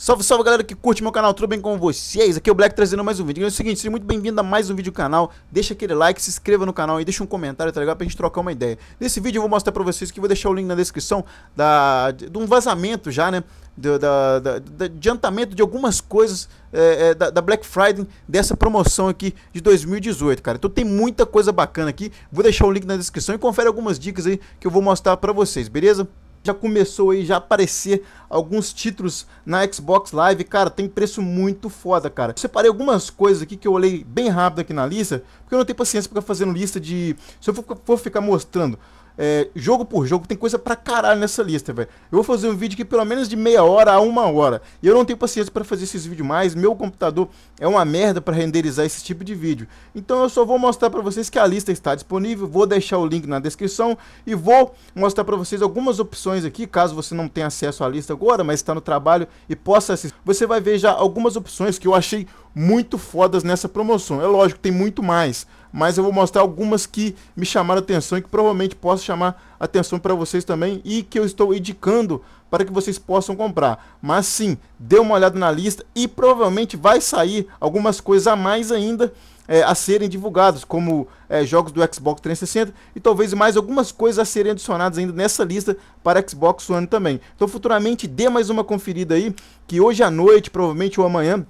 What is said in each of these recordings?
Salve, salve galera que curte meu canal, tudo bem com vocês? Aqui é o Black trazendo mais um vídeo. E é o seguinte, seja muito bem-vindo a mais um vídeo do canal. Deixa aquele like, se inscreva no canal e deixa um comentário, tá ligado? Pra gente trocar uma ideia. Nesse vídeo eu vou mostrar pra vocês que vou deixar o link na descrição da, de um vazamento já, né? Do, da, da, da, adiantamento de algumas coisas é, é, da, da, Black Friday dessa promoção aqui de 2018, cara. Então tem muita coisa bacana aqui. Vou deixar o link na descrição e confere algumas dicas aí que eu vou mostrar pra vocês, beleza? já começou aí já aparecer alguns títulos na Xbox Live, cara, tem preço muito foda, cara. Eu separei algumas coisas aqui que eu olhei bem rápido aqui na lista, porque eu não tenho paciência para fazer lista de se eu for ficar mostrando é, jogo por jogo, tem coisa pra caralho nessa lista, velho. Eu vou fazer um vídeo que pelo menos de meia hora a uma hora. E eu não tenho paciência para fazer esses vídeos mais. Meu computador é uma merda para renderizar esse tipo de vídeo. Então eu só vou mostrar para vocês que a lista está disponível. Vou deixar o link na descrição e vou mostrar para vocês algumas opções aqui, caso você não tenha acesso à lista agora, mas está no trabalho e possa assistir. Você vai ver já algumas opções que eu achei muito fodas nessa promoção. É lógico, tem muito mais, mas eu vou mostrar algumas que me chamaram atenção e que provavelmente posso chamar atenção para vocês também e que eu estou indicando para que vocês possam comprar. Mas sim, dê uma olhada na lista e provavelmente vai sair algumas coisas a mais ainda é, a serem divulgadas, como é, jogos do Xbox 360 e talvez mais algumas coisas a serem adicionadas ainda nessa lista para Xbox One também. Então futuramente dê mais uma conferida aí, que hoje à noite, provavelmente ou amanhã,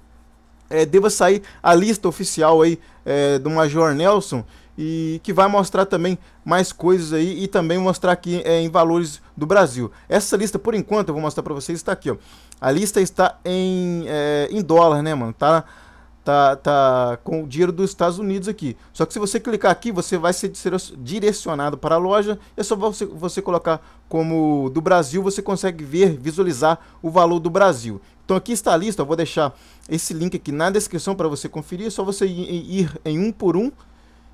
é, deva sair a lista oficial aí é, do Major Nelson e que vai mostrar também mais coisas aí e também mostrar aqui é, em valores do Brasil. Essa lista, por enquanto, eu vou mostrar para vocês, está aqui, ó. A lista está em, é, em dólar, né, mano? Tá tá, tá com o dinheiro dos Estados Unidos aqui. Só que se você clicar aqui, você vai ser direcionado para a loja. É só você, você colocar como do Brasil, você consegue ver, visualizar o valor do Brasil. Então aqui está a lista, eu vou deixar esse link aqui na descrição para você conferir. É só você ir em um por um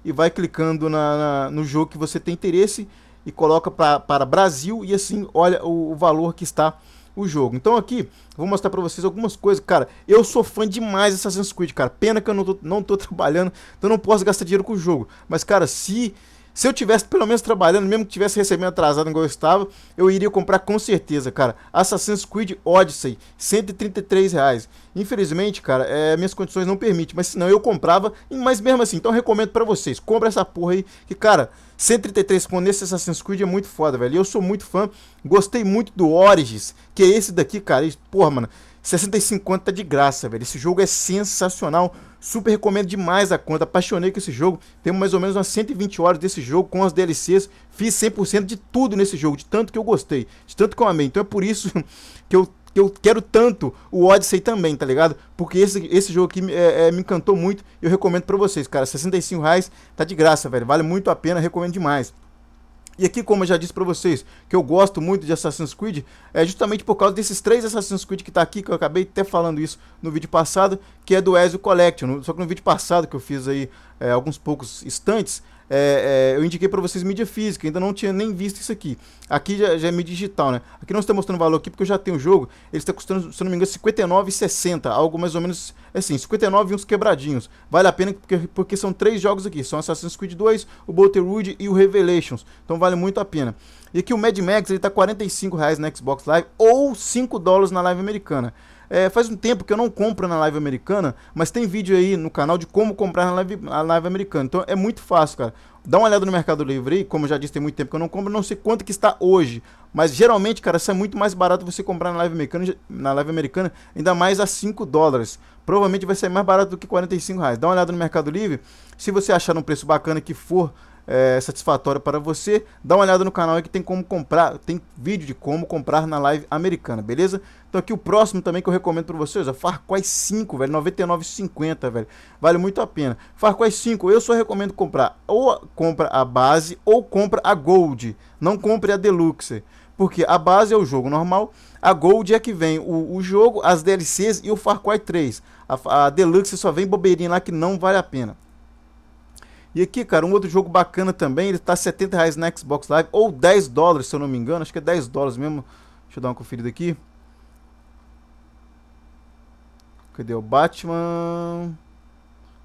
e vai clicando na, na no jogo que você tem interesse e coloca pra, para Brasil e assim olha o, o valor que está o jogo. Então aqui, vou mostrar pra vocês algumas coisas. Cara, eu sou fã demais de Assassin's Creed, cara. Pena que eu não tô, não tô trabalhando, então não posso gastar dinheiro com o jogo. Mas, cara, se se eu tivesse pelo menos trabalhando, mesmo que tivesse recebendo atrasado igual eu estava, eu iria comprar com certeza, cara. Assassin's Creed Odyssey, 133 reais. Infelizmente, cara, é, minhas condições não permitem, mas senão eu comprava, mas mesmo assim, então recomendo para vocês, compra essa porra aí, que cara, 133 com esse Assassin's Creed é muito foda, velho. Eu sou muito fã, gostei muito do Origins, que é esse daqui, cara, e, porra, mano, 60,50 tá de graça, velho. Esse jogo é sensacional. Super recomendo demais a conta. Apaixonei com esse jogo. Tenho mais ou menos umas 120 horas desse jogo com as DLCs. Fiz 100% de tudo nesse jogo, de tanto que eu gostei, de tanto que eu amei. Então é por isso que eu que eu quero tanto o Odyssey também, tá ligado? Porque esse, esse jogo aqui é, é, me encantou muito eu recomendo para vocês, cara. 65 reais tá de graça, velho. Vale muito a pena, recomendo demais. E aqui, como eu já disse para vocês, que eu gosto muito de Assassin's Creed, é justamente por causa desses três Assassin's Creed que tá aqui, que eu acabei até falando isso no vídeo passado, que é do Ezio Collection. Só que no vídeo passado que eu fiz aí é, alguns poucos instantes, é, é, eu indiquei para vocês mídia física, ainda não tinha nem visto isso aqui. Aqui já, já é mídia digital, né? Aqui não está mostrando valor aqui porque eu já tenho o jogo, ele está custando, se não me engano, 59,60, algo mais ou menos é assim, 59 e uns quebradinhos. Vale a pena porque, porque são três jogos aqui, são Assassin's Creed 2, o Bolterwood e o Revelations. Então vale muito a pena. E aqui o Mad Max, ele tá 45 reais na Xbox Live ou 5 dólares na Live Americana. É, faz um tempo que eu não compro na live americana, mas tem vídeo aí no canal de como comprar na live, na live americana. Então é muito fácil, cara. Dá uma olhada no Mercado Livre aí, como eu já disse, tem muito tempo que eu não compro, não sei quanto que está hoje. Mas geralmente, cara, isso é muito mais barato você comprar na live americana, na live americana ainda mais a 5 dólares. Provavelmente vai ser mais barato do que 45 reais. Dá uma olhada no Mercado Livre. Se você achar um preço bacana que for é, satisfatória para você, dá uma olhada no canal aí que tem como comprar, tem vídeo de como comprar na live americana, beleza? Então aqui o próximo também que eu recomendo para vocês, é Far Cry 5, velho, 99,50, velho. Vale muito a pena. Far Cry 5, eu só recomendo comprar ou compra a base ou compra a Gold. Não compre a Deluxe. Porque a base é o jogo normal, a Gold é que vem o, o jogo, as DLCs e o Far Cry 3. A, a Deluxe só vem bobeirinha lá que não vale a pena. E aqui, cara, um outro jogo bacana também, ele tá 70 reais na Xbox Live, ou 10 dólares, se eu não me engano, acho que é 10 dólares mesmo. Deixa eu dar uma conferida aqui. Cadê o Batman?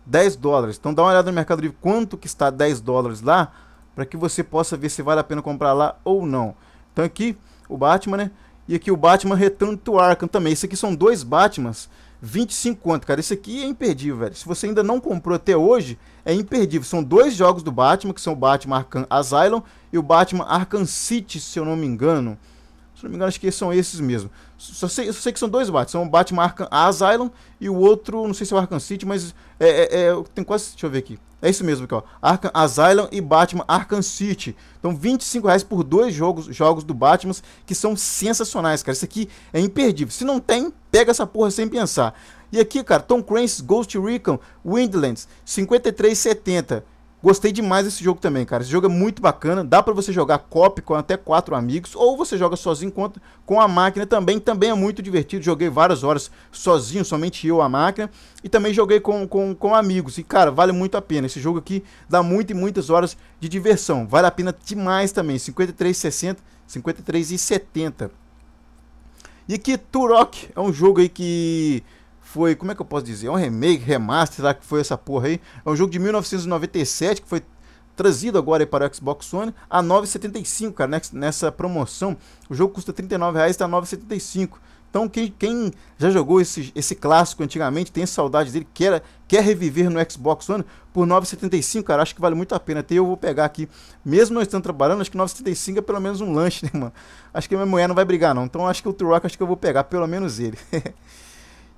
10 dólares. Então dá uma olhada no Mercado Livre quanto que está 10 dólares lá, para que você possa ver se vale a pena comprar lá ou não. Então aqui o Batman, né? E aqui o Batman Return to Arkham também. Isso aqui são dois Batmans 25 conto, cara. Isso aqui é imperdível, velho. Se você ainda não comprou até hoje, é imperdível. São dois jogos do Batman, que são o Batman Arkham Asylum e o Batman Arkham City, se eu não me engano. Se não me engano, acho que são esses mesmo. Só sei, só sei que são dois bates São o Batman Arkham Asylum e o outro, não sei se é o Arkham City, mas é, é, é, tem quase. Deixa eu ver aqui. É isso mesmo aqui, ó. Arkham Asylum e Batman Arkham City. Então, 25 reais por dois jogos, jogos do Batman que são sensacionais, cara. Isso aqui é imperdível. Se não tem, pega essa porra sem pensar. E aqui, cara, Tom Crane's Ghost Recon Windlands 53,70. Gostei demais desse jogo também, cara. Esse jogo é muito bacana. Dá para você jogar copy com até quatro amigos, ou você joga sozinho com a máquina também. Também é muito divertido. Joguei várias horas sozinho, somente eu a máquina. E também joguei com, com, com amigos. E, cara, vale muito a pena. Esse jogo aqui dá muito e muitas horas de diversão. Vale a pena demais também. 53,60, 53,70. E aqui, Turok é um jogo aí que foi, como é que eu posso dizer? É um remake, remaster, será que foi essa porra aí? É um jogo de 1997 que foi trazido agora para o Xbox One a 9,75, cara, nessa promoção. O jogo custa R$ 39,00 e tá 9,75. Então, quem, quem, já jogou esse, esse clássico antigamente, tem saudade dele, quer, quer reviver no Xbox One por 9,75, cara, acho que vale muito a pena. Até eu vou pegar aqui, mesmo não estando trabalhando, acho que 9,75 é pelo menos um lanche, né, mano? Acho que a minha mulher não vai brigar, não. Então, acho que o Turok, acho que eu vou pegar pelo menos ele.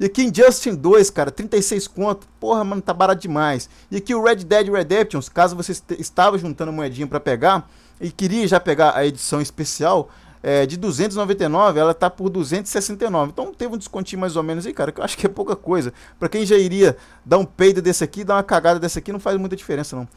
E aqui em Justin 2, cara, 36 conto. Porra, mano, tá barato demais. E aqui o Red Dead Redemption, caso você estava juntando moedinha para pegar e queria já pegar a edição especial, é, de 299, ela tá por 269. Então teve um descontinho mais ou menos aí, cara, que eu acho que é pouca coisa. Para quem já iria dar um peido desse aqui, dar uma cagada desse aqui, não faz muita diferença não.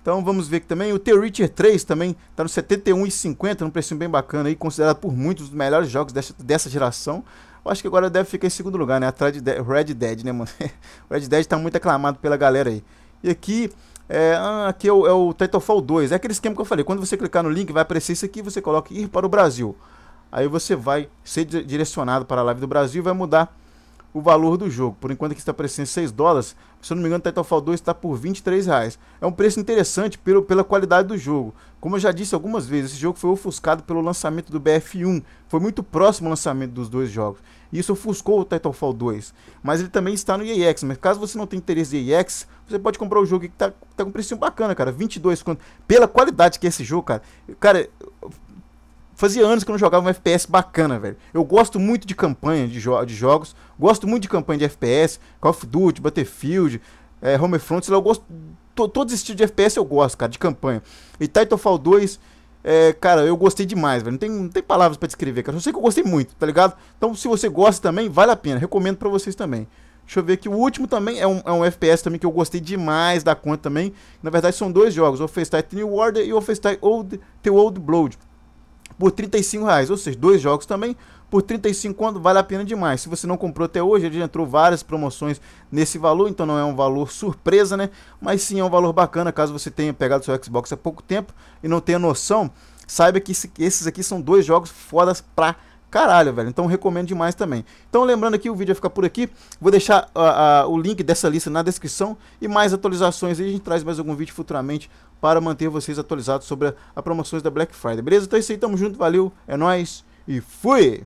Então vamos ver que também o The Witcher 3 também tá no 71,50, num preço bem bacana aí, considerado por muitos dos melhores jogos dessa, dessa geração. Eu acho que agora deve ficar em segundo lugar, né? Atrás de, Red Dead, né, mano? Red Dead tá muito aclamado pela galera aí. E aqui, é, ah, aqui é o, é o Titanfall 2. É aquele esquema que eu falei. Quando você clicar no link, vai aparecer isso aqui. Você coloca ir para o Brasil. Aí você vai ser direcionado para a live do Brasil e vai mudar o valor do jogo. Por enquanto aqui está preço 6 dólares, se eu não me engano, Titanfall 2 está por 23 reais. É um preço interessante pelo, pela qualidade do jogo. Como eu já disse algumas vezes, esse jogo foi ofuscado pelo lançamento do BF1. Foi muito próximo ao lançamento dos dois jogos. E isso ofuscou o Titanfall 2. Mas ele também está no EAX. Mas caso você não tenha interesse em EAX, você pode comprar o jogo que está tá com um preço bacana, cara. 22 quanto. Pela qualidade que é esse jogo, cara. Cara, Fazia anos que eu não jogava um FPS bacana, velho. Eu gosto muito de campanha de, jo de jogos, gosto muito de campanha de FPS, Call of Duty, Battlefield, é, Homefront, sei lá, eu gosto. To todos esses de FPS eu gosto, cara, de campanha. E Titanfall 2, é, eh, cara, eu gostei demais, velho. Não tem, não tem palavras para descrever, cara. Eu sei que eu gostei muito, tá ligado? Então, se você gosta também, vale a pena. Recomendo para vocês também. Deixa eu ver aqui. O último também é um, é um, FPS também que eu gostei demais da conta também. Na verdade, são dois jogos. O Offenstein New Order e o Old, The Old Blood por 35 reais. Ou seja, dois jogos também por 35 conto vale a pena demais. Se você não comprou até hoje, ele entrou várias promoções nesse valor, então não é um valor surpresa, né? Mas sim é um valor bacana, caso você tenha pegado seu Xbox há pouco tempo e não tenha noção, saiba que esses aqui são dois jogos fodas pra caralho, velho. Então recomendo demais também. Então lembrando aqui, o vídeo vai ficar por aqui. Vou deixar uh, uh, o link dessa lista na descrição e mais atualizações. E a gente traz mais algum vídeo futuramente para manter vocês atualizados sobre as promoções da Black Friday, beleza? Então é isso aí, tamo junto, valeu, é nóis e fui!